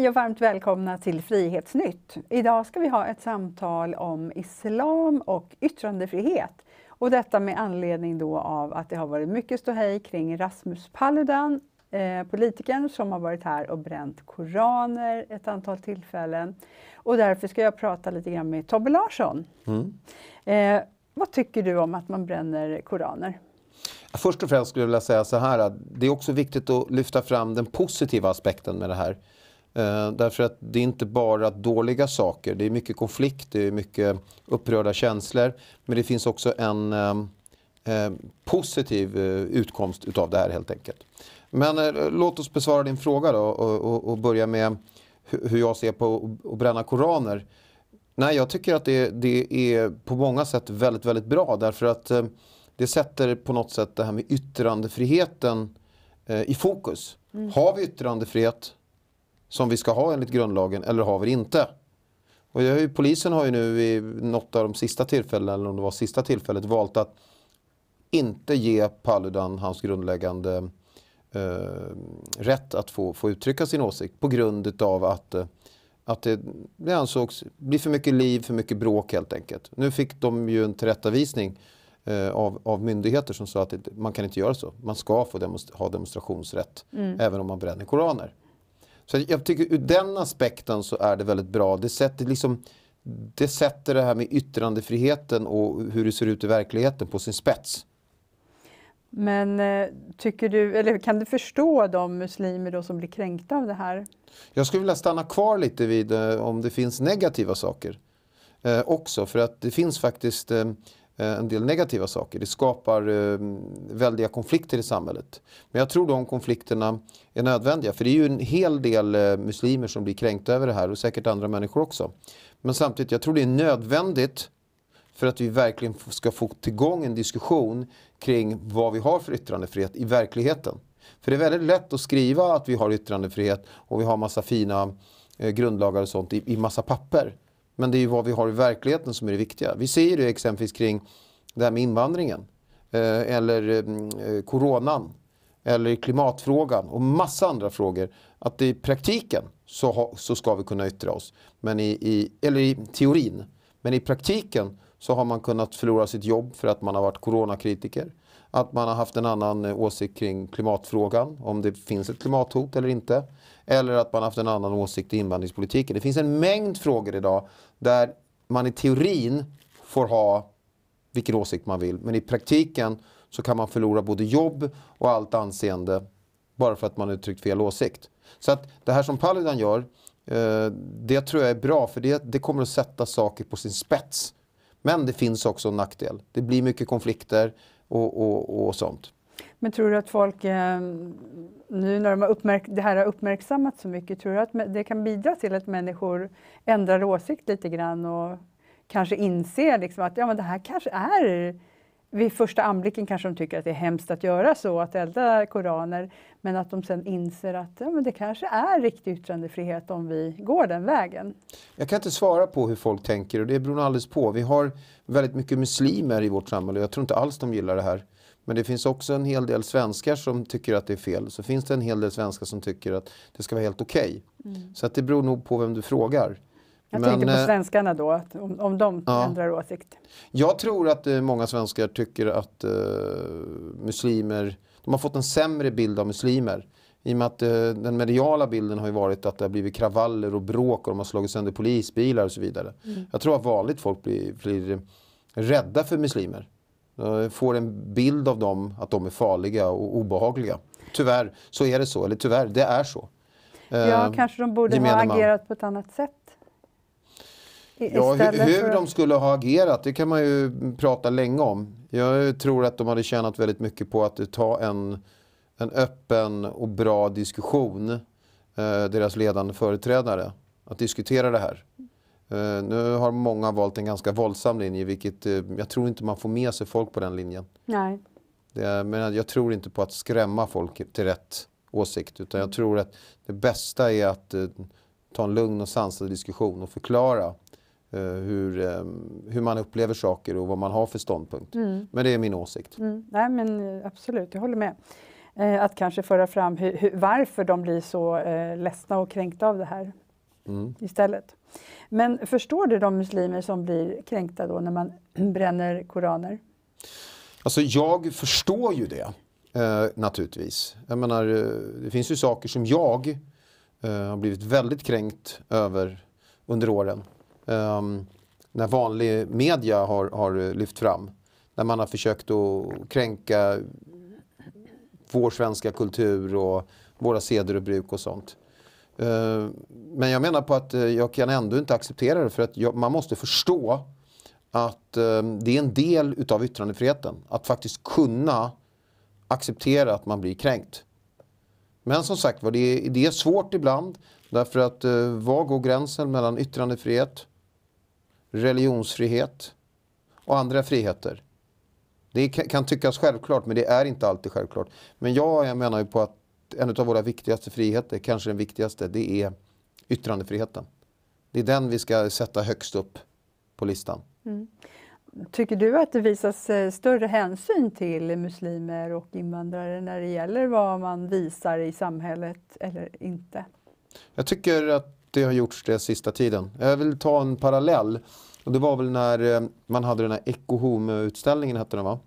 Hej och varmt välkomna till Frihetsnytt. Idag ska vi ha ett samtal om islam och yttrandefrihet. Och detta med anledning då av att det har varit mycket ståhej kring Rasmus Paludan, eh, politikern som har varit här och bränt koraner ett antal tillfällen. Och därför ska jag prata lite grann med Tobbe Larsson. Mm. Eh, vad tycker du om att man bränner koraner? Först och främst skulle jag vilja säga så här att det är också viktigt att lyfta fram den positiva aspekten med det här. Eh, därför att det är inte bara dåliga saker. Det är mycket konflikt, det är mycket upprörda känslor. Men det finns också en eh, eh, positiv utkomst utav det här helt enkelt. Men låt oss besvara din fråga då och, börja med hur jag ser på att bränna koraner. Nej, jag tycker att det, det, är på många sätt väldigt, väldigt bra därför att det sätter på något sätt det här med yttrandefriheten i fokus. Mm. Har vi yttrandefrihet som vi ska ha enligt grundlagen eller har vi inte? Och har polisen har ju nu i något av de sista tillfällena, eller om det var sista tillfället, valt att inte ge Paludan hans grundläggande eh, rätt att få, få uttrycka sin åsikt på grund av att, eh, att det, det ansågs bli för mycket liv, för mycket bråk helt enkelt. Nu fick de ju en tillrättavisning eh, av, av myndigheter som sa att det, man kan inte göra så. Man ska få demonstra ha demonstrationsrätt mm. även om man bränner koraner. Så jag tycker ur den aspekten så är det väldigt bra. Det sätter, liksom, det sätter det här med yttrandefriheten och hur det ser ut i verkligheten på sin spets. Men eh, tycker du, eller kan du förstå de muslimer då som blir kränkta av det här? Jag skulle vilja stanna kvar lite vid eh, om det finns negativa saker eh, också. För att det finns faktiskt eh, Eh, en del negativa saker. Det skapar eh, väldiga konflikter i samhället. Men jag tror de konflikterna är nödvändiga. För det är ju en hel del eh, muslimer som blir kränkta över det här och säkert andra människor också. Men samtidigt, jag tror det är nödvändigt för att vi verkligen ska få igång en diskussion kring vad vi har för yttrandefrihet i verkligheten. För det är väldigt lätt att skriva att vi har yttrandefrihet och vi har massa fina eh, grundlagar och sånt i, i massa papper. Men det är ju vad vi har i verkligheten som är det viktiga. Vi ser det exempelvis kring det här med invandringen. Eh, eller eh, eh, coronan. Eller klimatfrågan och massa andra frågor. Att i praktiken så, ha, så ska vi kunna yttra oss. Men i, i, eller i teorin. Men i praktiken så har man kunnat förlora sitt jobb för att man har varit coronakritiker att man har haft en annan eh, åsikt kring klimatfrågan, om det finns ett klimathot eller inte. Eller att man har haft en annan åsikt i invandringspolitiken. Det finns en mängd frågor idag där man i teorin får ha vilken åsikt man vill. Men i praktiken så kan man förlora både jobb och allt anseende bara för att man uttryckt fel åsikt. Så att det här som Paludan gör, eh, det tror jag är bra för det, det kommer att sätta saker på sin spets. Men det finns också en nackdel. Det blir mycket konflikter, och, och, och sånt. Men tror du att folk, eh, nu när de har uppmärk- det här har uppmärksammats så mycket, tror du att det kan bidra till att människor ändrar åsikt lite grann och kanske inser liksom att ja, men det här kanske är vid första anblicken kanske de tycker att det är hemskt att göra så, att elda koraner, men att de sen inser att ja, men det kanske är riktig yttrandefrihet om vi går den vägen. Jag kan inte svara på hur folk tänker och det beror alldeles på. Vi har väldigt mycket muslimer i vårt samhälle och jag tror inte alls de gillar det här. Men det finns också en hel del svenskar som tycker att det är fel. Så finns det en hel del svenskar som tycker att det ska vara helt okej. Okay. Mm. Så att det beror nog på vem du frågar. Jag Men, tänker eh, på svenskarna då, om, om de ja. ändrar åsikt. Jag tror att eh, många svenskar tycker att uh, muslimer, de har fått en sämre bild av muslimer. I och med att uh, den mediala bilden har ju varit att det har blivit kravaller och bråk och de har slagit sönder polisbilar och så vidare. Mm. Jag tror att vanligt folk blir, blir rädda för muslimer. De får en bild av dem att de är farliga och obehagliga. Tyvärr så är det så, eller tyvärr, det är så. Ja, kanske de borde ha agerat man. på ett annat sätt Ja, hur, hur för... de skulle ha agerat, det kan man ju prata länge om. Jag tror att de hade tjänat väldigt mycket på att ta en, en öppen och bra diskussion, eh, deras ledande företrädare, att diskutera det här. Eh, nu har många valt en ganska våldsam linje, vilket eh, jag tror inte man får med sig folk på den linjen. Nej. Det, men jag tror inte på att skrämma folk till rätt åsikt, utan jag mm. tror att det bästa är att eh, ta en lugn och sansad diskussion och förklara Eh, hur, eh, hur man upplever saker och vad man har för ståndpunkt. Mm. Men det är min åsikt. Mm. Nej men eh, absolut, jag håller med. att kanske föra fram hur, hur, varför de blir så eh, ledsna och kränkta av det här mm. istället. Men förstår du de muslimer som blir kränkta då när man bränner koraner? Alltså jag förstår ju det. Eh, naturligtvis. Jag menar, det finns ju saker som jag eh, har blivit väldigt kränkt över under åren um, när vanlig media har, har lyft fram. När man har försökt att kränka vår svenska kultur och våra seder och bruk och sånt. Ehm, men jag menar på att eh, jag kan ändå inte acceptera det för att jag, man måste förstå att ehm, det är en del utav yttrandefriheten. Att faktiskt kunna acceptera att man blir kränkt. Men som sagt var, det, är svårt ibland. Därför att eh, var går gränsen mellan yttrandefrihet religionsfrihet och andra friheter. Det kan tyckas självklart, men det är inte alltid självklart. Men jag, menar ju på att en av våra viktigaste friheter, kanske den viktigaste, det är yttrandefriheten. Det är den vi ska sätta högst upp på listan. Mm. Tycker du att det visas eh, större hänsyn till muslimer och invandrare när det gäller vad man visar i samhället eller inte? Jag tycker att det har gjorts det sista tiden. Jag vill ta en parallell. Och det var väl när eh, man hade den här Ecohome-utställningen, hette den va?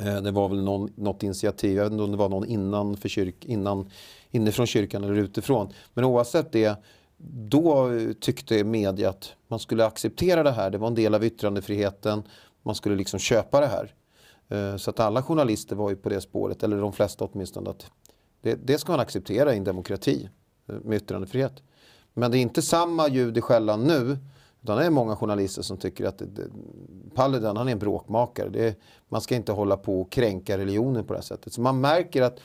Eh, det var väl någon, något initiativ, jag vet inte om det var någon innan för kyrk, innan, inifrån kyrkan eller utifrån. Men oavsett det, då tyckte media att man skulle acceptera det här. Det var en del av yttrandefriheten. Man skulle liksom köpa det här. Eh, så att alla journalister var ju på det spåret, eller de flesta åtminstone, att det, det ska man acceptera i en demokrati med yttrandefrihet. Men det är inte samma ljud i skällan nu. Utan det är många journalister som tycker att Paludan han är en bråkmakare. Det, man ska inte hålla på och kränka religionen på det här sättet. Så man märker att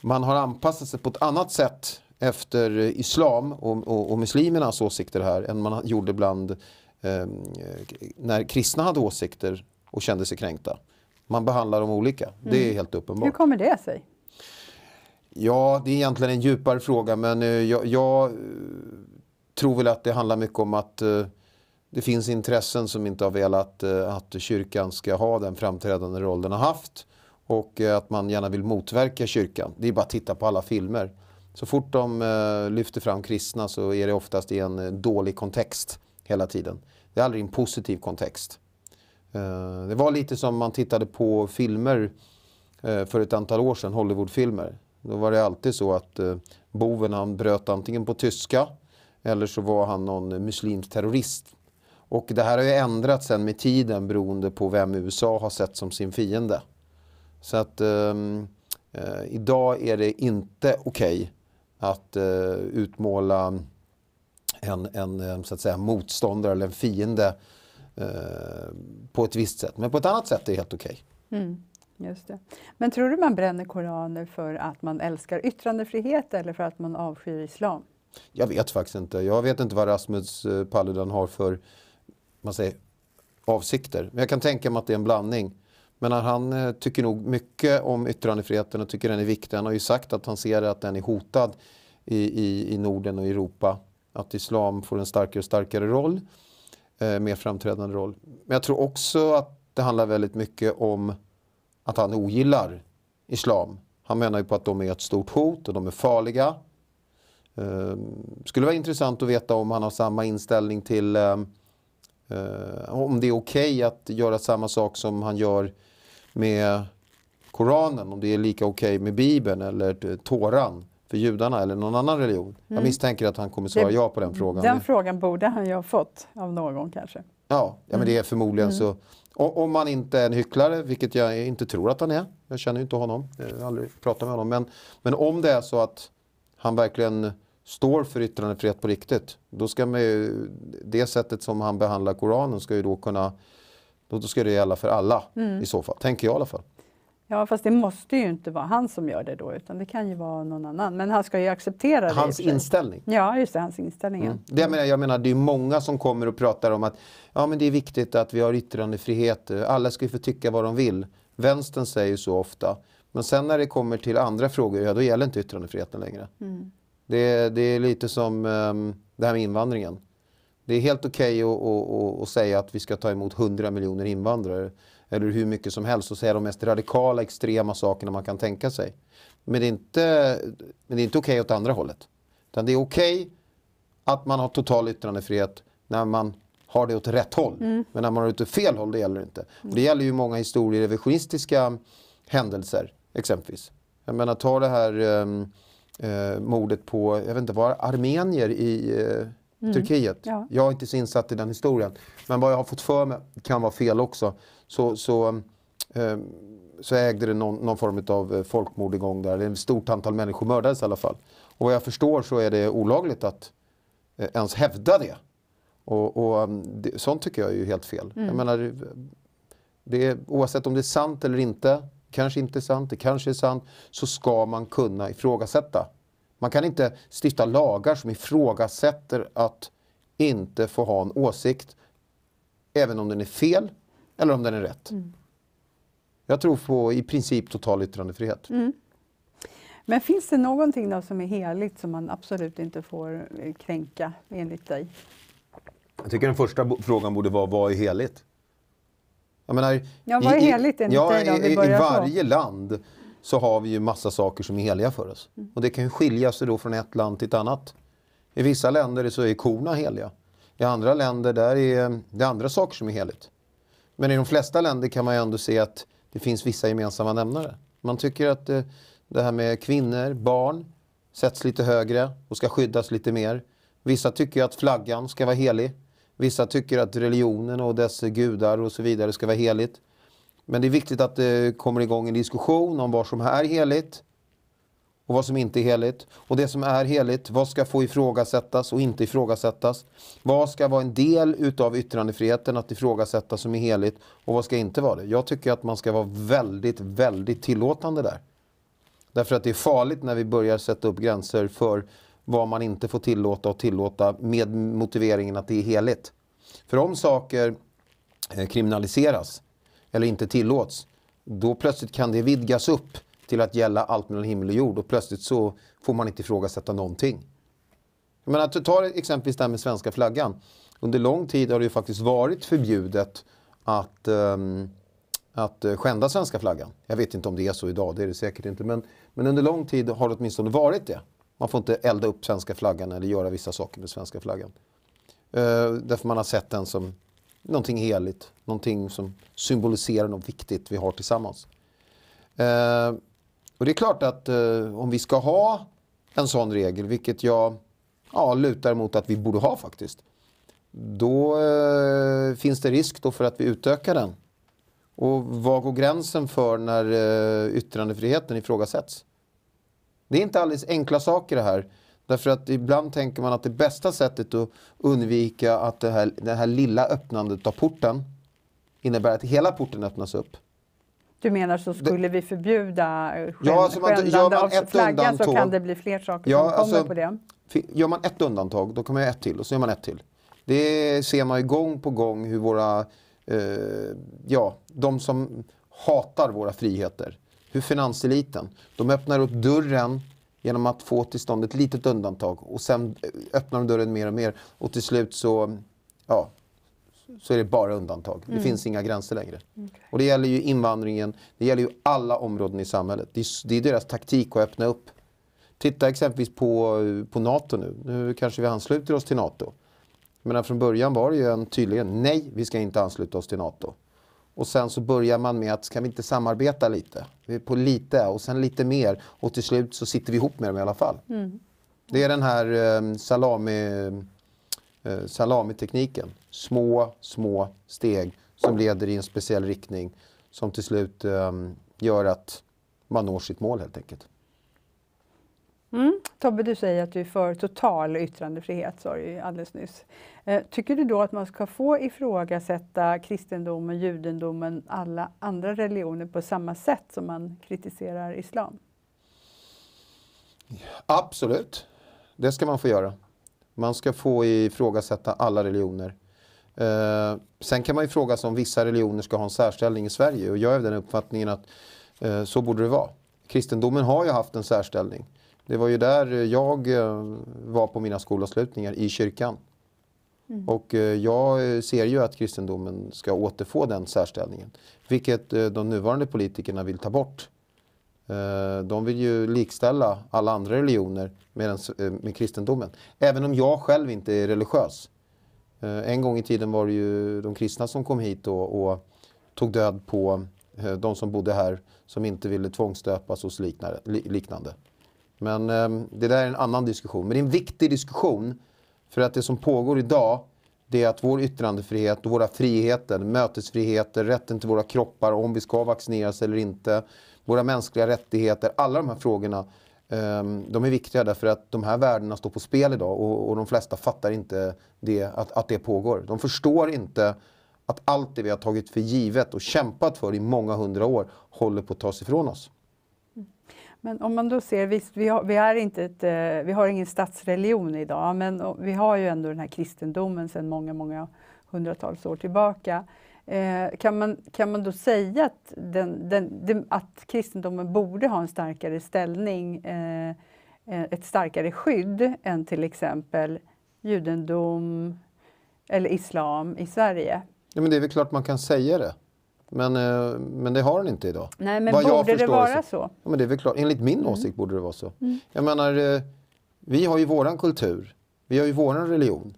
man har anpassat sig på ett annat sätt efter islam och, och, och muslimernas åsikter här än man gjorde bland eh, när kristna hade åsikter och kände sig kränkta. Man behandlar dem olika. Det är mm. helt uppenbart. Hur kommer det sig? Ja, det är egentligen en djupare fråga men eh, jag, jag eh, tror väl att det handlar mycket om att eh, det finns intressen som inte har velat att kyrkan ska ha den framträdande roll den har haft och att man gärna vill motverka kyrkan. Det är bara att titta på alla filmer. Så fort de lyfter fram kristna så är det oftast i en dålig kontext hela tiden. Det är aldrig en positiv kontext. Det var lite som man tittade på filmer för ett antal år sedan, Hollywoodfilmer. Då var det alltid så att eh, boven han bröt antingen på tyska eller så var han någon muslimsk terrorist. Och det här har ju ändrats sen med tiden beroende på vem USA har sett som sin fiende. Så att ehm, eh, idag är det inte okej okay att eh, utmåla en, en eh, så att säga, motståndare eller en fiende eh, på ett visst sätt. Men på ett annat sätt är det helt okej. Okay. Mm. Just det. Men tror du man bränner koraner för att man älskar yttrandefrihet eller för att man avskyr islam? Jag vet faktiskt inte. Jag vet inte vad Rasmus eh, Paludan har för man säger, avsikter. Men jag kan tänka mig att det är en blandning. Men han eh, tycker nog mycket om yttrandefriheten och tycker den är viktig. Han har ju sagt att han ser att den är hotad i, i, i Norden och Europa. Att islam får en starkare och starkare roll, eh, mer framträdande roll. Men jag tror också att det handlar väldigt mycket om att han ogillar islam. Han menar ju på att de är ett stort hot och de är farliga. Eh, skulle vara intressant att veta om han har samma inställning till eh, eh om det är okej okay att göra samma sak som han gör med Koranen, om det är lika okej okay med Bibeln eller eh, Toran för judarna eller någon annan religion. Mm. Jag misstänker att han kommer svara det, ja på den frågan. Den frågan borde han ju ha fått av någon kanske. Ja, ja men det är förmodligen mm. så om man inte är en hycklare, vilket jag inte tror att han är. Jag känner ju inte honom, jag har aldrig pratat med honom. Men, men om det är så att han verkligen står för yttrandefrihet på riktigt, då ska man ju, det sättet som han behandlar Koranen ska ju då kunna, då ska det gälla för alla mm. i så fall, tänker jag i alla fall. Ja, fast det måste ju inte vara han som gör det då, utan det kan ju vara någon annan. Men han ska ju acceptera hans det. Hans inställning? Ja, just det, hans inställning. Mm. Det jag, menar, jag menar, det är många som kommer och pratar om att ja, men det är viktigt att vi har yttrandefrihet, alla ska ju få tycka vad de vill. Vänstern säger så ofta. Men sen när det kommer till andra frågor, ja då gäller inte yttrandefriheten längre. Mm. Det, det, är lite som um, det här med invandringen. Det är helt okej okay att säga att vi ska ta emot 100 miljoner invandrare eller hur mycket som helst och säga de mest radikala, extrema sakerna man kan tänka sig. Men det är inte, inte okej okay åt andra hållet. Utan det är okej okay att man har total yttrandefrihet när man har det åt rätt håll. Mm. Men när man har det åt fel håll, det gäller det inte. Och det gäller ju många historierevisionistiska händelser, exempelvis. Jag menar, ta det här eh, eh, mordet på, jag vet inte, var armenier i eh, Mm. Turkiet. Ja. Jag är inte så insatt i den historien. Men vad jag har fått för mig kan vara fel också så, så, eh, så ägde det någon, någon form av eh, folkmord igång där. Ett stort antal människor mördades i alla fall. Och vad jag förstår så är det olagligt att eh, ens hävda det. Och, och mm, det, sånt tycker jag är ju helt fel. Mm. Jag menar, det är, oavsett om det är sant eller inte, kanske inte sant, det kanske är sant, så ska man kunna ifrågasätta. Man kan inte stifta lagar som ifrågasätter att inte få ha en åsikt, även om den är fel, eller om den är rätt. Mm. Jag tror på i princip total yttrandefrihet. Mm. Men finns det någonting då som är heligt som man absolut inte får eh, kränka enligt dig? Jag tycker den första frågan borde vara, vad är heligt? Jag menar, ja, vad är heligt enligt ja, dig då? Vi I varje på. land så har vi ju massa saker som är heliga för oss. Mm. Och det kan ju skilja sig då från ett land till ett annat. I vissa länder så är korna heliga. I andra länder där är det andra saker som är heligt. Men i de flesta länder kan man ju ändå se att det finns vissa gemensamma nämnare. Man tycker att eh, det här med kvinnor, barn, sätts lite högre och ska skyddas lite mer. Vissa tycker att flaggan ska vara helig. Vissa tycker att religionen och dess gudar och så vidare ska vara heligt. Men det är viktigt att det kommer igång en diskussion om vad som är heligt och vad som inte är heligt. Och det som är heligt, vad ska få ifrågasättas och inte ifrågasättas? Vad ska vara en del utav yttrandefriheten att ifrågasätta som är heligt och vad ska inte vara det? Jag tycker att man ska vara väldigt, väldigt tillåtande där. Därför att det är farligt när vi börjar sätta upp gränser för vad man inte får tillåta och tillåta med motiveringen att det är heligt. För om saker eh, kriminaliseras eller inte tillåts, då plötsligt kan det vidgas upp till att gälla allt mellan himmel och jord och plötsligt så får man inte ifrågasätta någonting. Jag menar, ta exempelvis det här med svenska flaggan. Under lång tid har det ju faktiskt varit förbjudet att, um, att eh, skända svenska flaggan. Jag vet inte om det är så idag, det är det säkert inte. Men, men under lång tid har det åtminstone varit det. Man får inte elda upp svenska flaggan eller göra vissa saker med svenska flaggan. Uh, därför man har sett den som någonting heligt, någonting som symboliserar något viktigt vi har tillsammans. Uh, och det är klart att eh, om vi ska ha en sån regel, vilket jag ja, lutar mot att vi borde ha faktiskt. Då eh, finns det risk då för att vi utökar den. Och vad går gränsen för när eh, yttrandefriheten ifrågasätts? Det är inte alldeles enkla saker det här. Därför att ibland tänker man att det bästa sättet att undvika att det här, det här lilla öppnandet av porten innebär att hela porten öppnas upp. Du menar så skulle det, vi förbjuda eh, ja, alltså man, flaggan så kan det bli fler saker ja, som kommer alltså, på det? Gör man ett undantag då kommer ett till och så gör man ett till. Det ser man ju gång på gång hur våra, eh, ja, de som hatar våra friheter, hur finanseliten, de öppnar upp dörren genom att få till stånd ett litet undantag och sen eh, öppnar de dörren mer och mer och till slut så, ja, så är det bara undantag. Mm. Det finns inga gränser längre. Okay. Och det gäller ju invandringen, det gäller ju alla områden i samhället. Det är, det är deras taktik att öppna upp. Titta exempelvis på, eh, på NATO nu. Nu kanske vi ansluter oss till NATO. Men från början var det ju en tydligen nej, vi ska inte ansluta oss till NATO. Och sen så börjar man med att, ska vi inte samarbeta lite? Vi är på lite och sen lite mer och till slut så sitter vi ihop med dem i alla fall. Mm. Det är den här eh, salami, eh, salamitekniken små, små steg som leder i en speciell riktning som till slut um, gör att man når sitt mål helt enkelt. Mm. Tobbe, du säger att du är för total yttrandefrihet, sa du alldeles nyss. Eh, tycker du då att man ska få ifrågasätta kristendomen, judendomen, alla andra religioner på samma sätt som man kritiserar islam? Absolut, det ska man få göra. Man ska få ifrågasätta alla religioner Eh, sen kan man ju fråga sig om vissa religioner ska ha en särställning i Sverige och jag är av den uppfattningen att eh, så borde det vara. Kristendomen har ju haft en särställning. Det var ju där eh, jag eh, var på mina skolavslutningar, i kyrkan. Mm. Och eh, jag ser ju att kristendomen ska återfå den särställningen. Vilket de nuvarande politikerna vill ta bort. De vill ju likställa alla andra religioner med, den, med kristendomen. Även om jag själv inte är religiös Eh, en gång i tiden var det ju de kristna som kom hit och tog död på eh, de som bodde här som inte ville tvångsdöpas och liknande. Men ehm, det där är en annan diskussion. Men det är en viktig diskussion för att det som pågår idag det är att vår yttrandefrihet och våra friheter, mötesfriheter, rätten till våra kroppar, om vi ska vaccineras eller inte, våra mänskliga rättigheter, alla de här frågorna Ehm, de är viktiga därför att de här värdena står på spel idag och, och de flesta fattar inte det, att, att det pågår. De förstår inte att allt det vi har tagit för givet och kämpat för i många hundra år håller på att tas ifrån oss. Men om man då ser, visst, vi har, vi, är inte ett, eh, vi har ingen statsreligion idag, men vi har ju ändå den här kristendomen sedan många, många hundratals år tillbaka. Eh, kan, man, kan man då säga att, den, den, den, att kristendomen borde ha en starkare ställning, eh, eh, ett starkare skydd än till exempel judendom eller islam i Sverige? Ja, men det är väl klart man kan säga det. Men, eh, men det har den inte idag. Nej, men Vad borde det vara så? så? Ja, men det är väl klart. Enligt min mm. åsikt borde det vara så. Mm. Jag menar, vi har ju våran kultur. Vi har ju våran religion.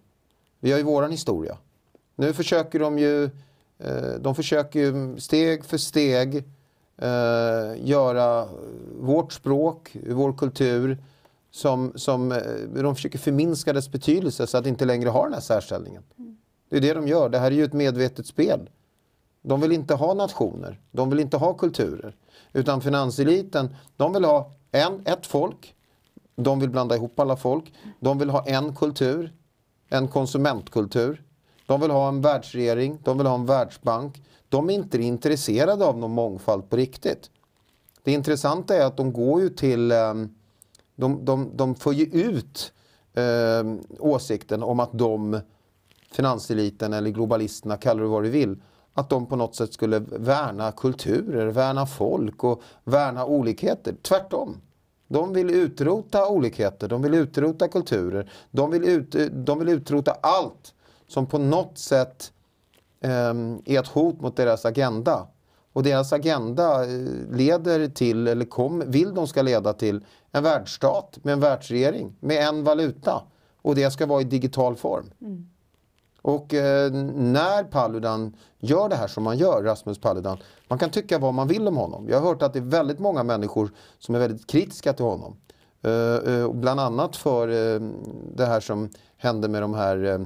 Vi har ju våran historia. Nu försöker de ju Eh, de försöker ju steg för steg eh, göra vårt språk, vår kultur, som, som eh, de försöker förminska dess betydelse så att det inte längre har den här särställningen. Mm. Det är det de gör. Det här är ju ett medvetet spel. De vill inte ha nationer. De vill inte ha kulturer. Utan finanseliten, de vill ha en, ett folk. De vill blanda ihop alla folk. De vill ha en kultur. En konsumentkultur. De vill ha en världsregering, de vill ha en världsbank. De är inte intresserade av någon mångfald på riktigt. Det intressanta är att de går ju till... Ehm, de, de, de för ju ut eh, åsikten om att de, finanseliten eller globalisterna, kallar det vad du vill, att de på något sätt skulle värna kulturer, värna folk och värna olikheter. Tvärtom. De vill utrota olikheter, de vill utrota kulturer, de vill, ut, de vill utrota allt som på något sätt ehm, är ett hot mot deras agenda. Och deras agenda eh, leder till, eller kom, vill de ska leda till, en världsstat med en världsregering med en valuta. Och det ska vara i digital form. Mm. Och eh, när Paludan gör det här som man gör, Rasmus Paludan, man kan tycka vad man vill om honom. Jag har hört att det är väldigt många människor som är väldigt kritiska till honom. Eh, eh, bland annat för eh, det här som hände med de här eh,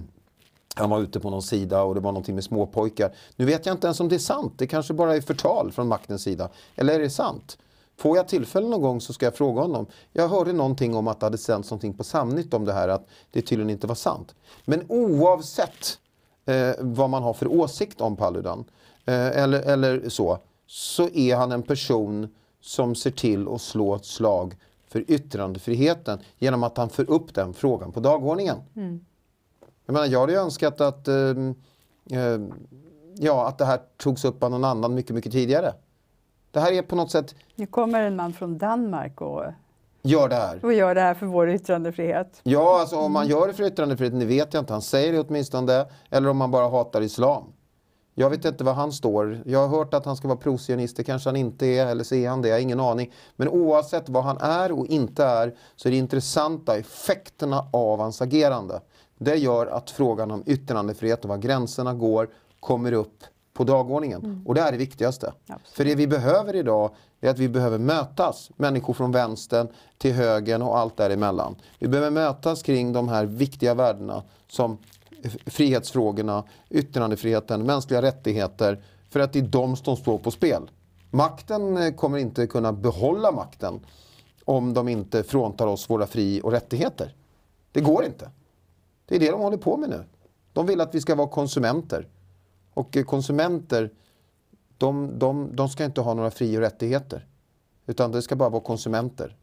han var ute på någon sida och det var någonting med småpojkar. Nu vet jag inte ens om det är sant. Det kanske bara är förtal från maktens sida. Eller är det sant? Får jag tillfälle någon gång så ska jag fråga honom. Jag hörde någonting om att det hade sänts någonting på Samnytt om det här, att det tydligen inte var sant. Men oavsett eh, vad man har för åsikt om Paludan, eh, eller, eller så, så är han en person som ser till att slå ett slag för yttrandefriheten genom att han för upp den frågan på dagordningen. Mm. Jag menar, jag hade ju önskat att, eh, eh, ja, att det här togs upp av någon annan mycket, mycket tidigare. Det här är på något sätt... Nu kommer en man från Danmark och gör det här. Och gör det här för vår yttrandefrihet. Ja, alltså om man gör det för yttrandefriheten, det vet jag inte. Han säger det åtminstone. eller om man bara hatar islam. Jag vet inte var han står. Jag har hört att han ska vara prosionist. Det kanske han inte är, eller så är han det. Jag har ingen aning. Men oavsett vad han är och inte är så är det intressanta effekterna av hans agerande. Det gör att frågan om yttrandefrihet och var gränserna går kommer upp på dagordningen. Mm. Och det är det viktigaste. Absolut. För det vi behöver idag är att vi behöver mötas. Människor från vänstern till högern och allt däremellan. Vi behöver mötas kring de här viktiga värdena som frihetsfrågorna, yttrandefriheten, mänskliga rättigheter. För att det är de som står på spel. Makten eh, kommer inte kunna behålla makten om de inte fråntar oss våra fri och rättigheter. Det går inte. Det är det de håller på med nu. De vill att vi ska vara konsumenter. Och eh, konsumenter, de, de, de ska inte ha några fri och rättigheter. Utan det ska bara vara konsumenter.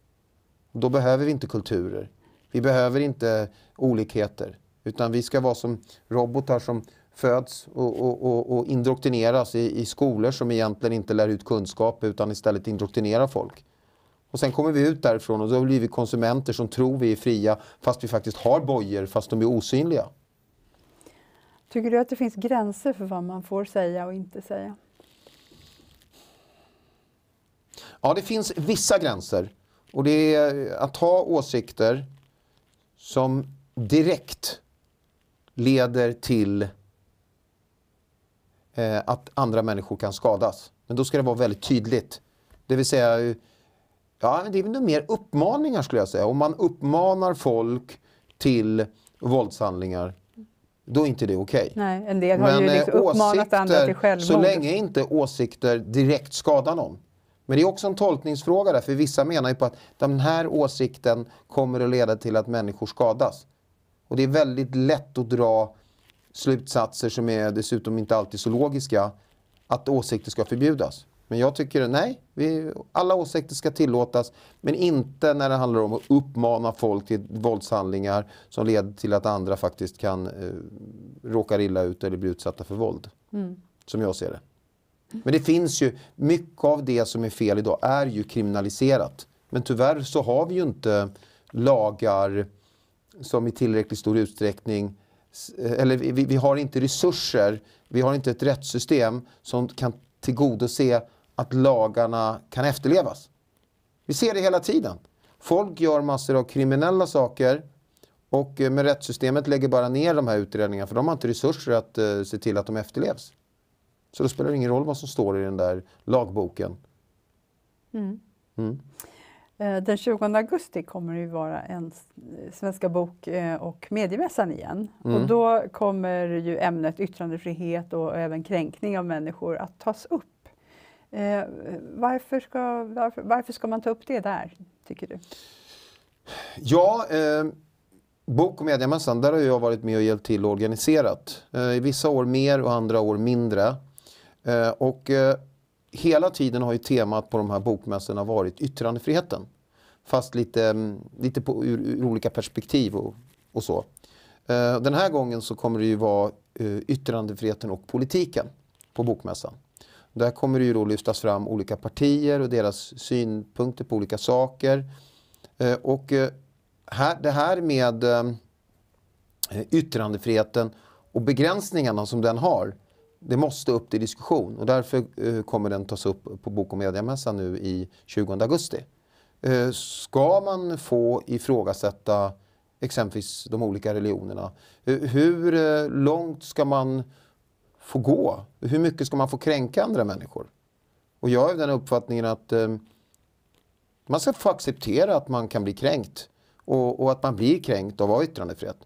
Då behöver vi inte kulturer. Vi behöver inte olikheter. Utan vi ska vara som robotar som föds och, och, och, och indoktrineras i, i skolor som egentligen inte lär ut kunskap utan istället indoktrinerar folk. Och sen kommer vi ut därifrån och då blir vi konsumenter som tror vi är fria fast vi faktiskt har bojor fast de är osynliga. Tycker du att det finns gränser för vad man får säga och inte säga? Ja, det finns vissa gränser. Och det är att ha åsikter som direkt leder till eh, att andra människor kan skadas. Men då ska det vara väldigt tydligt. Det vill säga Ja, det är väl mer uppmaningar skulle jag säga. Om man uppmanar folk till våldshandlingar då är inte det okej. Okay. en del har ju liksom eh, uppmanat åsikter, andra till självmord. Så länge inte åsikter direkt skadar någon. Men det är också en tolkningsfråga där, för vissa menar ju på att den här åsikten kommer att leda till att människor skadas. Och det är väldigt lätt att dra slutsatser som är dessutom inte alltid så logiska, att åsikter ska förbjudas. Men jag tycker, nej, vi, alla åsikter ska tillåtas. Men inte när det handlar om att uppmana folk till våldshandlingar som leder till att andra faktiskt kan eh, råka illa ut eller bli utsatta för våld. Mm. Som jag ser det. Men det finns ju, mycket av det som är fel idag är ju kriminaliserat. Men tyvärr så har vi ju inte lagar som i tillräckligt stor utsträckning eh, eller vi, vi, har inte resurser, vi har inte ett rättssystem som kan tillgodose att lagarna kan efterlevas. Vi ser det hela tiden. Folk gör massor av kriminella saker och eh, med rättssystemet lägger bara ner de här utredningarna för de har inte resurser att eh, se till att de efterlevs. Så då spelar det ingen roll vad som står i den där lagboken. Mm. Mm. Eh, den 20 augusti kommer det ju vara en Svenska bok och mediemässan igen. Mm. Och då kommer ju ämnet yttrandefrihet och även kränkning av människor att tas upp. Eh, varför, ska, varför, varför, ska man ta upp det där, tycker du? Ja, eh, Bok och mediamässan, där har jag varit med och hjälpt till och organiserat. Eh, vissa år mer och andra år mindre. Eh, och eh, hela tiden har ju temat på de här bokmässorna varit yttrandefriheten. Fast lite, mm, lite på, ur, ur olika perspektiv och, och så. Eh, den här gången så kommer det ju vara eh, yttrandefriheten och politiken på bokmässan. Där kommer det ju då lyftas fram olika partier och deras synpunkter på olika saker. Eh, och eh, här, det här med eh, yttrandefriheten och begränsningarna som den har, det måste upp till diskussion och därför kommer den tas upp på Bok och mediamässan nu i 20 augusti. Ska man få ifrågasätta exempelvis de olika religionerna? Hur långt ska man få gå? Hur mycket ska man få kränka andra människor? Och jag är av den uppfattningen att eh, man ska få acceptera att man kan bli kränkt och, och att man blir kränkt av att ha yttrandefrihet.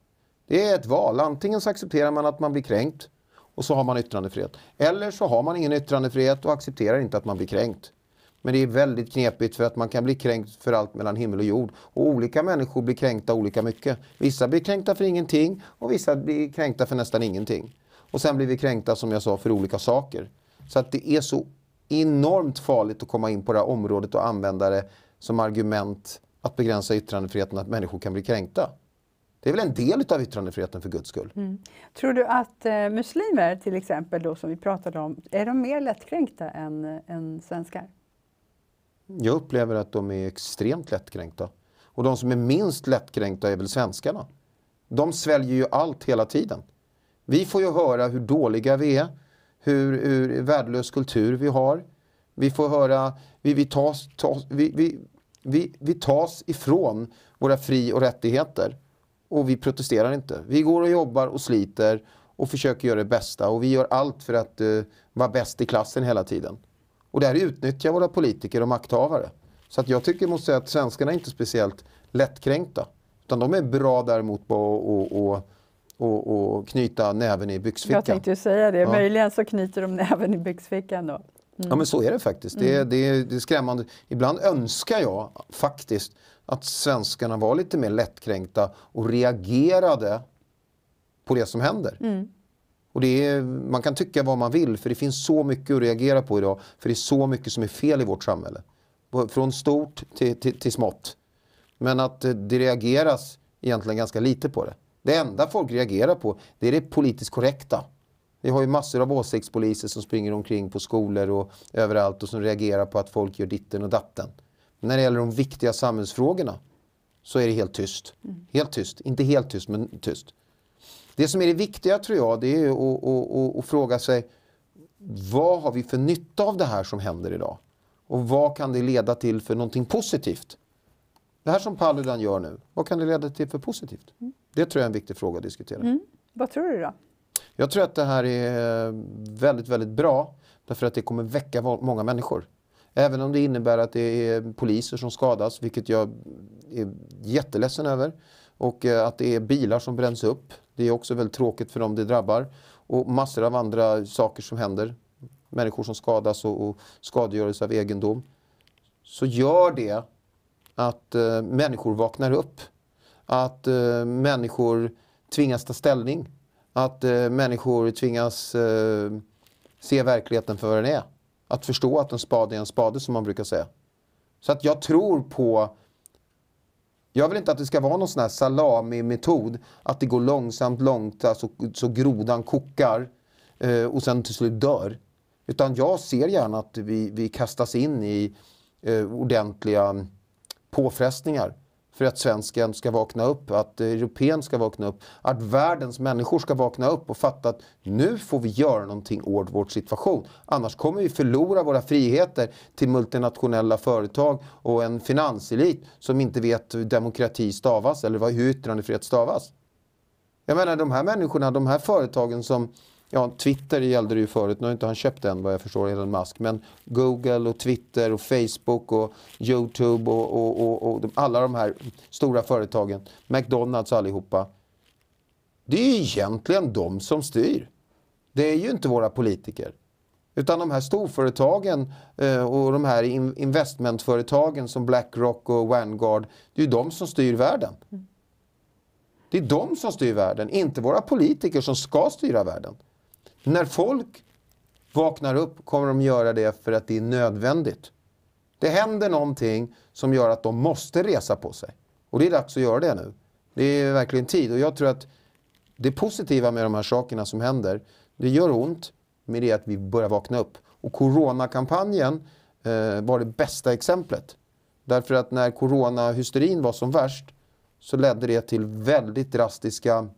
Det är ett val. Antingen så accepterar man att man blir kränkt och så har man yttrandefrihet. Eller så har man ingen yttrandefrihet och accepterar inte att man blir kränkt. Men det är väldigt knepigt för att man kan bli kränkt för allt mellan himmel och jord. Och olika människor blir kränkta olika mycket. Vissa blir kränkta för ingenting och vissa blir kränkta för nästan ingenting. Och sen blir vi kränkta, som jag sa, för olika saker. Så att det är så enormt farligt att komma in på det här området och använda det som argument att begränsa yttrandefriheten, att människor kan bli kränkta. Det är väl en del av yttrandefriheten för guds skull. Mm. Tror du att eh, muslimer till exempel, då, som vi pratade om, är de mer lättkränkta än, eh, än svenskar? Jag upplever att de är extremt lättkränkta. Och de som är minst lättkränkta är väl svenskarna. De sväljer ju allt hela tiden. Vi får ju höra hur dåliga vi är, hur, hur värdelös kultur vi har. Vi får höra, vi, vi, tas, tas, vi, vi, vi, vi tas ifrån våra fri och rättigheter och vi protesterar inte. Vi går och jobbar och sliter och försöker göra det bästa och vi gör allt för att uh, vara bäst i klassen hela tiden. Och där utnyttjar våra politiker och makthavare. Så att jag tycker måste säga att svenskarna är inte speciellt lättkränkta. Utan de är bra däremot på att och, och, knyta näven i byxfickan. Jag tänkte ju säga det. Ja. Möjligen så knyter de näven i byxfickan då. Mm. Ja men så är det faktiskt. Det, mm. det, det, det, är skrämmande. Ibland önskar jag faktiskt att svenskarna var lite mer lättkränkta och reagerade på det som händer. Mm. Och det är, man kan tycka vad man vill för det finns så mycket att reagera på idag. För det är så mycket som är fel i vårt samhälle. Från stort till, till, till smått. Men att eh, det reageras egentligen ganska lite på det. Det enda folk reagerar på det är det politiskt korrekta. Vi har ju massor av åsiktspoliser som springer omkring på skolor och överallt och som reagerar på att folk gör ditten och datten. Men när det gäller de viktiga samhällsfrågorna så är det helt tyst. Helt tyst. Inte helt tyst, men tyst. Det som är det viktiga tror jag det är att, att, att, att fråga sig vad har vi för nytta av det här som händer idag? Och vad kan det leda till för någonting positivt? Det här som Paludan gör nu, vad kan det leda till för positivt? Mm. Det tror jag är en viktig fråga att diskutera. Mm. Vad tror du då? Jag tror att det här är väldigt, väldigt bra därför att det kommer väcka många människor. Även om det innebär att det är poliser som skadas, vilket jag är jätteledsen över. Och eh, att det är bilar som bränns upp. Det är också väldigt tråkigt för dem det drabbar. Och massor av andra saker som händer. Människor som skadas och, och skadegörelse av egendom. Så gör det att eh, människor vaknar upp att eh, människor tvingas ta ställning. Att eh, människor tvingas eh, se verkligheten för vad den är. Att förstå att en spade är en spade som man brukar säga. Så att jag tror på... Jag vill inte att det ska vara någon sån här salami-metod. Att det går långsamt, långt, alltså, så grodan kokar eh, och sen till slut dör. Utan jag ser gärna att vi, vi kastas in i eh, ordentliga påfrestningar för att svensken ska vakna upp, att europeen ska vakna upp, att världens människor ska vakna upp och fatta att nu får vi göra någonting åt vår situation. Annars kommer vi förlora våra friheter till multinationella företag och en finanselit som inte vet hur demokrati stavas eller hur yttrandefrihet stavas. Jag menar de här människorna, de här företagen som ja, Twitter gällde det ju förut, nu har inte han köpt den vad jag förstår, Elon Musk. Men Google och Twitter och Facebook och Youtube och, och, och, och de, alla de här stora företagen, McDonalds allihopa. Det är ju egentligen de som styr. Det är ju inte våra politiker. Utan de här storföretagen eh, och de här investmentföretagen som Blackrock och Vanguard, det är ju de som styr världen. Mm. Det är de som styr världen, inte våra politiker som ska styra världen. När folk vaknar upp kommer de göra det för att det är nödvändigt. Det händer någonting som gör att de måste resa på sig. Och det är dags att göra det nu. Det är verkligen tid. Och jag tror att det positiva med de här sakerna som händer, det gör ont, men det är att vi börjar vakna upp. Och coronakampanjen eh, var det bästa exemplet. Därför att när coronahysterin var som värst så ledde det till väldigt drastiska,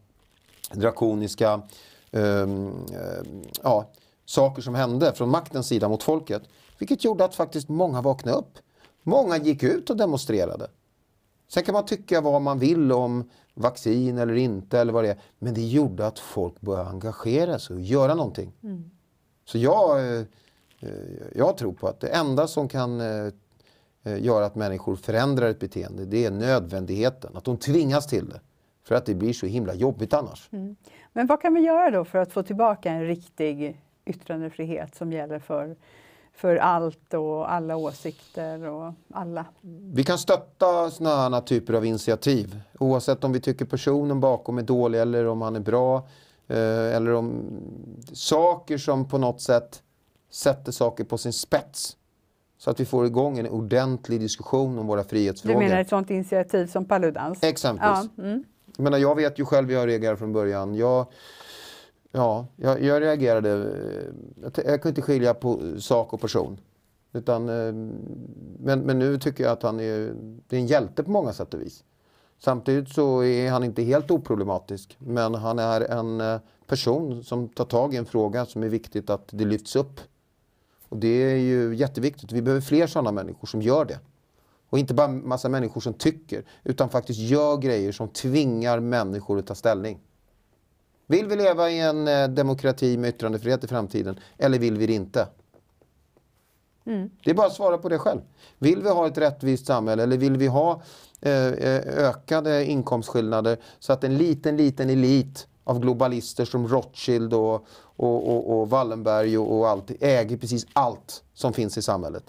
drakoniska Ehm, eh, ja, saker som hände från maktens sida mot folket. Vilket gjorde att faktiskt många vaknade upp. Många gick ut och demonstrerade. Sen kan man tycka vad man vill om vaccin eller inte eller vad det är. Men det gjorde att folk började engagera sig och göra någonting. Mm. Så jag, eh, eh, jag tror på att det enda som kan göra att människor förändrar ett beteende, det är nödvändigheten. Att de tvingas till det. För att det blir så himla jobbigt annars. Mm. Men vad kan vi göra då för att få tillbaka en riktig yttrandefrihet som gäller för, för allt och alla åsikter och alla? Vi kan stötta sådana här typer av initiativ oavsett om vi tycker personen bakom är dålig eller om han är bra. Eh, eller om saker som på något sätt sätter saker på sin spets. Så att vi får igång en ordentlig diskussion om våra frihetsfrågor. Du menar ett sådant initiativ som Paludans? Exempelvis. Ja, mm. Jag menar, jag vet ju själv hur jag reagerade från början. Jag, ja, jag, jag reagerade... Eh, jag, jag kunde inte skilja på sak och person. Utan, eh, men, men nu tycker jag att han är, det är en hjälte på många sätt och vis. Samtidigt så är han inte helt oproblematisk. Men han är en eh, person som tar tag i en fråga som är viktigt att det lyfts upp. Och det är ju jätteviktigt. Vi behöver fler sådana människor som gör det. Och inte bara massa människor som tycker, utan faktiskt gör grejer som tvingar människor att ta ställning. Vill vi leva i en eh, demokrati med yttrandefrihet i framtiden eller vill vi det inte? Mm. Det är bara att svara på det själv. Vill vi ha ett rättvist samhälle eller vill vi ha eh, eh ökade inkomstskillnader så att en liten, liten elit av globalister som Rothschild och, och, och, och Wallenberg och, och allt äger precis allt som finns i samhället?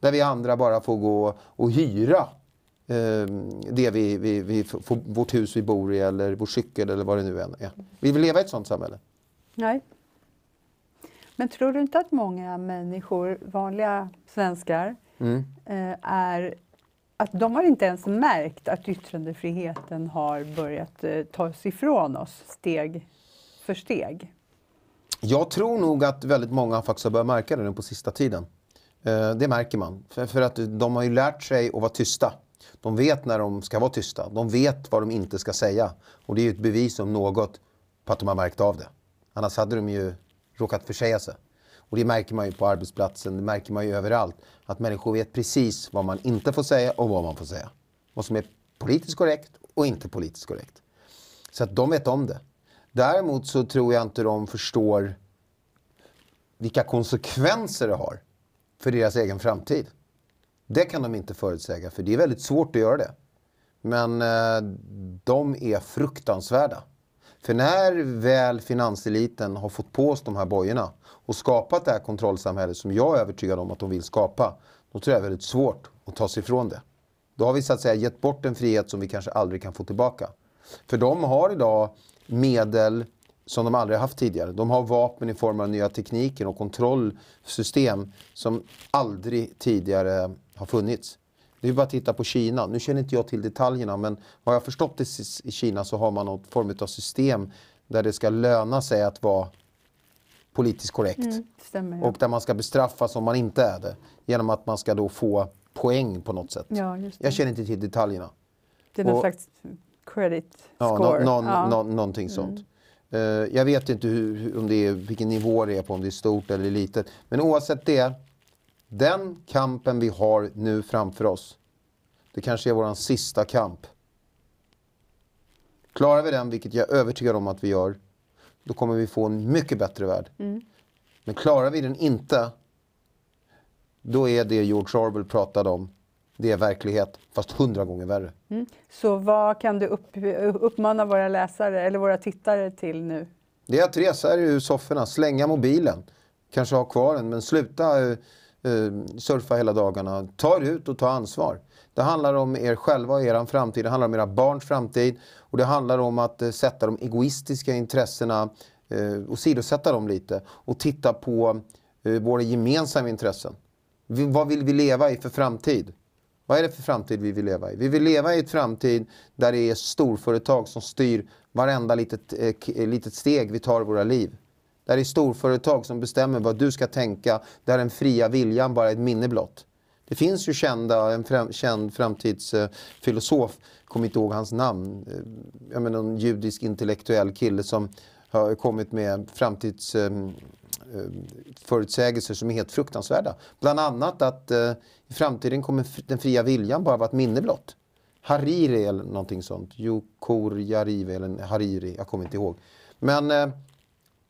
Där vi andra bara får gå och hyra ehm, det vi, vi, vi, vårt hus vi bor i eller vår cykel eller vad det nu än är. Vi vill leva i ett sånt samhälle. Nej. Men tror du inte att många människor, vanliga svenskar, mm. Eh, är att de har inte ens märkt att yttrandefriheten har börjat eh, tas ifrån oss steg för steg? Jag tror nog att väldigt många faktiskt har börjat märka det nu på sista tiden. Eh, det märker man. För att de har ju lärt sig att vara tysta. De vet när de ska vara tysta. De vet vad de inte ska säga. Och det är ju ett bevis om något på att de har märkt av det. Annars hade de ju råkat försäga sig. Och det märker man ju på arbetsplatsen, det märker man ju överallt. Att människor vet precis vad man inte får säga och vad man får säga. Vad som är politiskt korrekt och inte politiskt korrekt. Så att de vet om det. Däremot så tror jag inte de förstår vilka konsekvenser det har för deras egen framtid. Det kan de inte förutsäga, för det är väldigt svårt att göra det. Men eh, de är fruktansvärda. För när väl finanseliten har fått på oss de här bojorna och skapat det här kontrollsamhället som jag är övertygad om att de vill skapa, då tror jag det är väldigt svårt att ta sig ifrån det. Då har vi så att säga gett bort en frihet som vi kanske aldrig kan få tillbaka. För de har idag medel som de aldrig haft tidigare. De har vapen i form av nya tekniker och kontrollsystem som aldrig tidigare har funnits. Det är bara att titta på Kina. Nu känner inte jag till detaljerna men vad jag förstått det i Kina så har man någon form av system där det ska löna sig att vara politiskt korrekt. Mm, stämmer, ja. Och där man ska bestraffas om man inte är det. Genom att man ska då få poäng på något sätt. Ja, jag känner inte till detaljerna. Det är någon slags credit score. Ja, no, no, no, ja. någonting mm. sånt. Mm. Eh, jag vet inte hur, om det är, vilken nivå det är på, om det är stort eller litet. Men oavsett det, den kampen vi har nu framför oss, det kanske är vår sista kamp. Klarar vi den, vilket jag är övertygad om att vi gör, då kommer vi få en mycket bättre värld. Mm. Men klarar vi den inte, då är det George Orwell pratade om, det är verklighet, fast hundra gånger värre. Mm. Så vad kan du upp, uppmana våra läsare eller våra tittare till nu? Det är att resa er ur sofforna, slänga mobilen. Kanske ha kvar den, men sluta uh, uh, surfa hela dagarna. Ta er ut och ta ansvar. Det handlar om er själva och er framtid. Det handlar om era barns framtid. Och det handlar om att uh, sätta de egoistiska intressena eh, och sidosätta dem lite. Och titta på våra gemensamma intressen. Vad vill vi leva i för framtid? Vad är det för framtid vi vill leva i? Vi vill leva i en framtid där det är storföretag som styr varenda litet, eh, eh, litet steg vi tar i våra liv. Där det är storföretag som bestämmer vad du ska tänka, där den fria viljan bara är ett minne blott. Det finns ju kända, en fram, känd framtidsfilosof, eh, kommer inte ihåg hans namn, eh, jag menar en judisk intellektuell kille som har kommit med framtids, ehm, Eh, förutsägelser som är helt fruktansvärda. Bland annat att eh, i framtiden kommer den fria viljan bara vara ett minne blott. Hariri eller någonting sånt. Yukor Jarive eller Hariri, jag kommer inte ihåg. Men eh,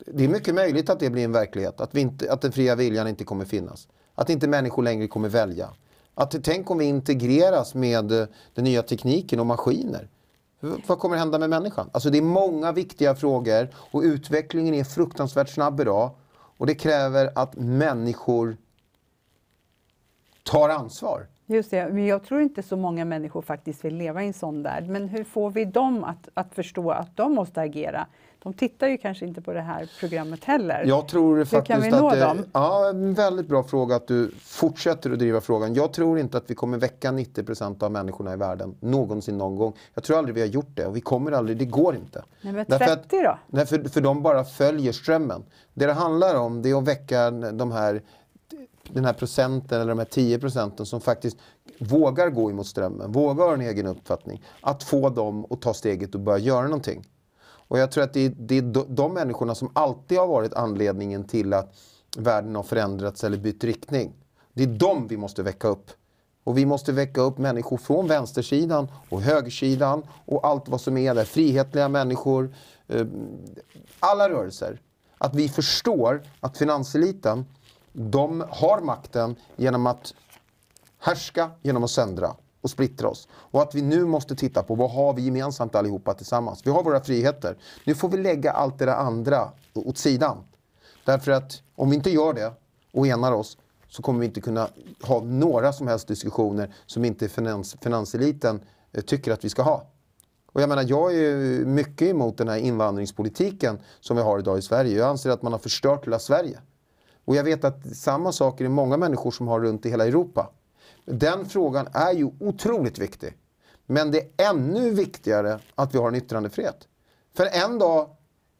det är mycket möjligt att det blir en verklighet. Att, vi inte, att den fria viljan inte kommer finnas. Att inte människor längre kommer välja. Att tänk om vi integreras med eh, den nya tekniken och maskiner. Vad kommer hända med människan? Alltså det är många viktiga frågor och utvecklingen är fruktansvärt snabb idag. Och det kräver att människor tar ansvar. Just det, men jag tror inte så många människor faktiskt vill leva i en sån värld. Men hur får vi dem att, att förstå att de måste agera? De tittar ju kanske inte på det här programmet heller. Jag tror faktiskt Hur kan vi nå att, dem? Ja, en väldigt bra fråga att du fortsätter att driva frågan. Jag tror inte att vi kommer väcka 90 av människorna i världen någonsin någon gång. Jag tror aldrig vi har gjort det och vi kommer aldrig, det går inte. Nej, men 30 att, då? Nej, för, för de bara följer strömmen. Det det handlar om det är att väcka de här den här procenten eller de här 10 procenten som faktiskt vågar gå emot strömmen, vågar ha en egen uppfattning. Att få dem att ta steget och börja göra någonting. Och jag tror att det är, det är de människorna som alltid har varit anledningen till att världen har förändrats eller bytt riktning. Det är de vi måste väcka upp. Och vi måste väcka upp människor från vänstersidan och högersidan och allt vad som är där. Frihetliga människor, eh, alla rörelser. Att vi förstår att finanseliten, de har makten genom att härska, genom att söndra och splittra oss. Och att vi nu måste titta på vad har vi gemensamt allihopa tillsammans. Vi har våra friheter. Nu får vi lägga allt det där andra åt sidan. Därför att om vi inte gör det och enar oss så kommer vi inte kunna ha några som helst diskussioner som inte finans, finanseliten eh, tycker att vi ska ha. Och jag menar, jag är ju mycket emot den här invandringspolitiken som vi har idag i Sverige. Jag anser att man har förstört hela Sverige. Och jag vet att samma saker är det många människor som har runt i hela Europa. Den frågan är ju otroligt viktig. Men det är ännu viktigare att vi har en yttrandefrihet. För en dag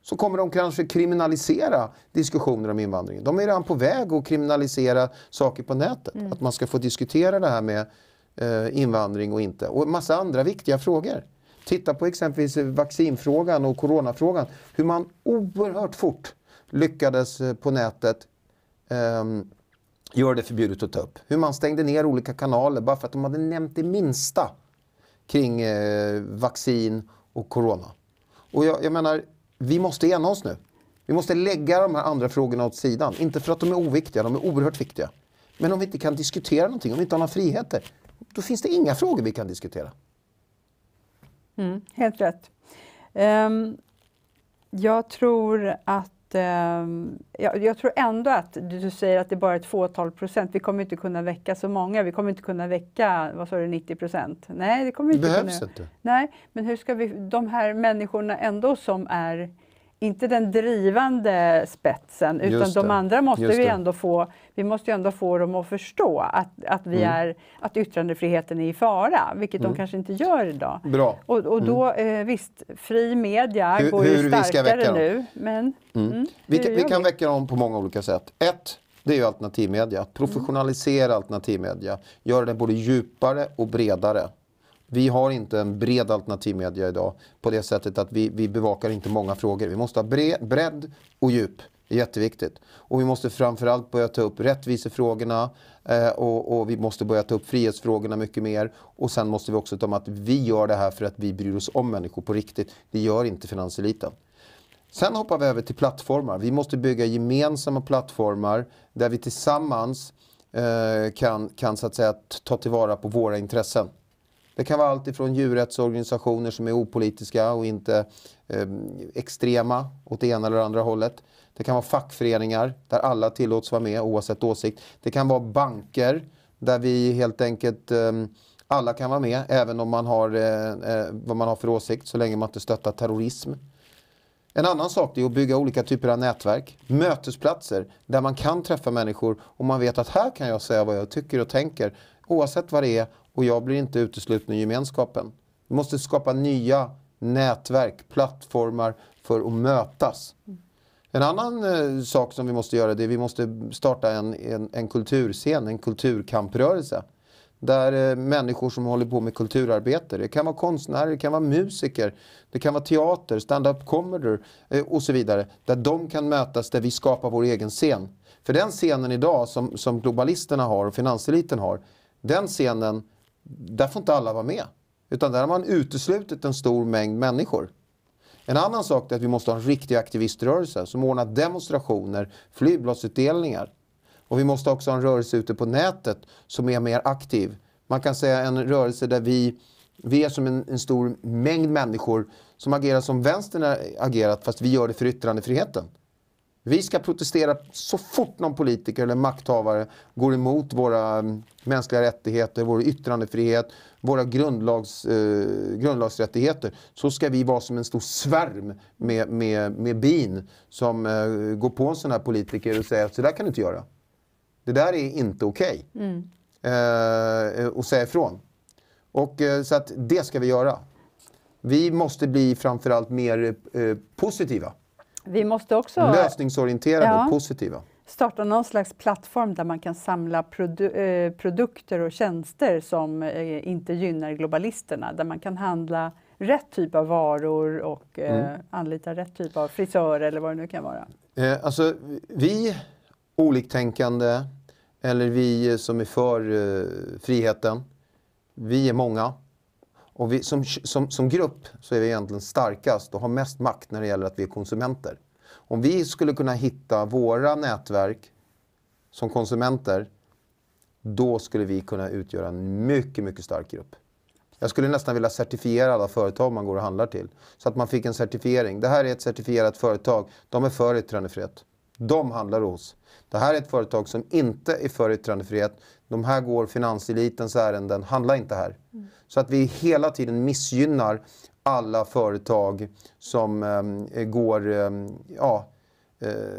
så kommer de kanske kriminalisera diskussioner om invandring. De är redan på väg att kriminalisera saker på nätet. Mm. Att man ska få diskutera det här med eh, invandring och inte. Och en massa andra viktiga frågor. Titta på exempelvis vaccinfrågan och coronafrågan. Hur man oerhört fort lyckades eh, på nätet eh, gör det förbjudet att ta upp. Hur man stängde ner olika kanaler bara för att de hade nämnt det minsta kring eh, vaccin och corona. Och jag, jag menar, vi måste ena oss nu. Vi måste lägga de här andra frågorna åt sidan. Inte för att de är oviktiga, de är oerhört viktiga. Men om vi inte kan diskutera någonting, om vi inte har några friheter, då finns det inga frågor vi kan diskutera. Mm, helt rätt. Um, jag tror att Ehm, jag, jag, tror ändå att du säger att det är bara ett fåtal procent. Vi kommer inte kunna väcka så många. Vi kommer inte kunna väcka, vad sa du, 90 procent? Nej, det kommer vi inte behövs kunna. inte. Nej, men hur ska vi, de här människorna ändå som är inte den drivande spetsen, utan de andra måste vi ändå få, vi måste ändå få dem att förstå att, att, vi mm. är, att yttrandefriheten är i fara, vilket mm. de kanske inte gör idag. Bra. Och, och då, mm. eh, visst, fri media hur, går ju hur starkare nu. Men, vi, mm. mm. vi kan väcka dem på många olika sätt. Ett, det är ju alternativmedia. Professionalisera mm. alternativmedia. Göra den både djupare och bredare. Vi har inte en bred alternativmedia idag på det sättet att vi, vi bevakar inte många frågor. Vi måste ha bre, bredd och djup. Det är jätteviktigt. Och vi måste framförallt börja ta upp rättvisefrågorna eh, och, och, vi måste börja ta upp frihetsfrågorna mycket mer. Och sen måste vi också ta om att vi gör det här för att vi bryr oss om människor på riktigt. Det gör inte finanseliten. Sen hoppar vi över till plattformar. Vi måste bygga gemensamma plattformar där vi tillsammans eh, kan, kan så att säga ta tillvara på våra intressen. Det kan vara allt ifrån djurrättsorganisationer som är opolitiska och inte eh, extrema åt det ena eller andra hållet. Det kan vara fackföreningar där alla tillåts vara med oavsett åsikt. Det kan vara banker där vi helt enkelt eh, alla kan vara med även om man har eh, eh, vad man har för åsikt så länge man inte stöttar terrorism. En annan sak är att bygga olika typer av nätverk, mötesplatser där man kan träffa människor och man vet att här kan jag säga vad jag tycker och tänker oavsett vad det är och jag blir inte utesluten ur gemenskapen. Vi måste skapa nya nätverk, plattformar för att mötas. En annan eh, sak som vi måste göra det är att vi måste starta en, en, en kulturscen, en kulturkamprörelse. Där eh, människor som håller på med kulturarbete, det kan vara konstnärer, det kan vara musiker, det kan vara teater, stand-up comedy eh, och så vidare. Där de kan mötas, där vi skapar vår egen scen. För den scenen idag som, som globalisterna har och finanseliten har, den scenen där får inte alla vara med. Utan där har man uteslutit en stor mängd människor. En annan sak är att vi måste ha en riktig aktiviströrelse som ordnar demonstrationer, flygbladsutdelningar. Och vi måste också ha en rörelse ute på nätet som är mer aktiv. Man kan säga en rörelse där vi, vi är som en, en stor mängd människor som agerar som vänstern har agerat fast vi gör det för yttrandefriheten. Vi ska protestera så fort någon politiker eller makthavare går emot våra eh, mänskliga rättigheter, vår yttrandefrihet, våra grundlags, eh, grundlagsrättigheter. Så ska vi vara som en stor svärm med, med, med bin som eh, går på en sån här politiker och säger att så där kan du inte göra. Det där är inte okej. Okay. Mm. Eh, och säga ifrån. Och, eh, så att det ska vi göra. Vi måste bli framförallt mer eh, positiva. Vi måste också... Lösningsorienterade ja, och positiva. Starta någon slags plattform där man kan samla produ eh, produkter och tjänster som eh, inte gynnar globalisterna. Där man kan handla rätt typ av varor och eh, mm. anlita rätt typ av frisör eller vad det nu kan vara. alltså, vi oliktänkande eller vi som är för friheten, vi är många. Och vi, som, som, som grupp så är vi egentligen starkast och har mest makt när det gäller att vi är konsumenter. Om vi skulle kunna hitta våra nätverk som konsumenter, då skulle vi kunna utgöra en mycket, mycket stark grupp. Jag skulle nästan vilja certifiera alla företag man går och handlar till. Så att man fick en certifiering. Det här är ett certifierat företag. De är för yttrandefrihet. De handlar hos. Det här är ett företag som inte är för yttrandefrihet. De här går finanselitens ärenden. Handla inte här. Mm. Så att vi hela tiden missgynnar alla företag som ehm, ehm, eh, går eh, ja,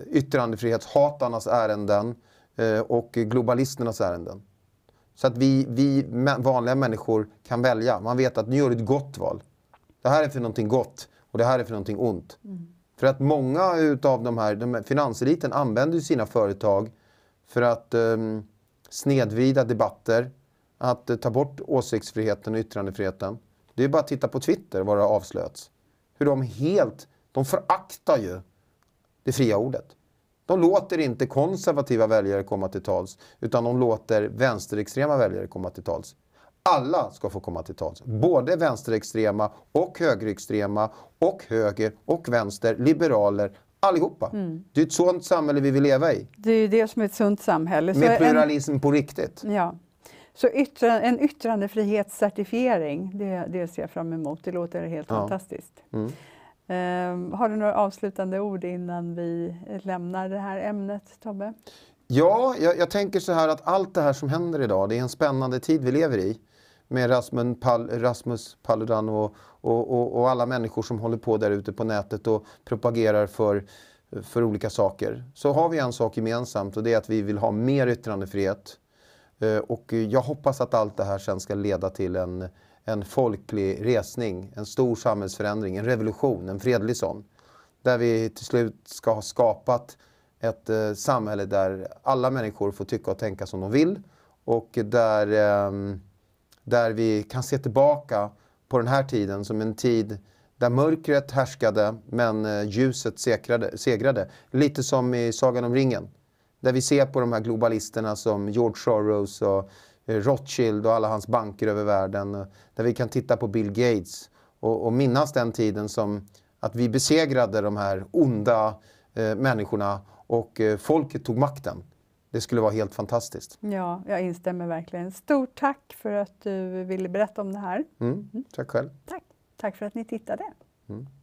yttrandefrihetshatarnas ärenden eh, och globalisternas ärenden. Så att vi, vi vanliga människor kan välja. Man vet att nu gör du ett gott val. Det här är för någonting gott och det här är för någonting ont. Mm. För att många utav de här, de här finanseliten använder ju sina företag för att um, snedvrida debatter, att uh, ta bort åsiktsfriheten och yttrandefriheten. Det är bara att titta på Twitter vad det avslöts. Hur de helt, de föraktar ju det fria ordet. De låter inte konservativa väljare komma till tals, utan de låter vänsterextrema väljare komma till tals alla ska få komma till tals. Både vänsterextrema och högerextrema och höger och vänster, liberaler, allihopa. Mm. Det är ett sånt samhälle vi vill leva i. Det är ju det som är ett sunt samhälle. Så Med pluralism en... på riktigt. Ja. Så yttra, en yttrandefrihetscertifiering, det, det ser jag fram emot. Det låter helt ja. fantastiskt. Mm. Um, har du några avslutande ord innan vi lämnar det här ämnet, Tobbe? Ja, jag, jag, tänker så här att allt det här som händer idag, det är en spännande tid vi lever i med Rasmus, Pal Rasmus Paludan och, och, och, och, alla människor som håller på där ute på nätet och propagerar för, för olika saker. Så har vi en sak gemensamt och det är att vi vill ha mer yttrandefrihet. Eh, och jag hoppas att allt det här sen ska leda till en, en folklig resning, en stor samhällsförändring, en revolution, en fredlig sån. Där vi till slut ska ha skapat ett eh, samhälle där alla människor får tycka och tänka som de vill och där eh, där vi kan se tillbaka på den här tiden som en tid där mörkret härskade men eh, ljuset segrade. segrade. Lite som i Sagan om ringen. Där vi ser på de här globalisterna som George Soros och eh, Rothschild och alla hans banker över världen. Eh, där vi kan titta på Bill Gates och, och minnas den tiden som att vi besegrade de här onda eh, människorna och eh, folket tog makten. Det skulle vara helt fantastiskt. Ja, jag instämmer verkligen. Stort tack för att du ville berätta om det här. Mm. Tack själv. Tack. Tack för att ni tittade. Mm.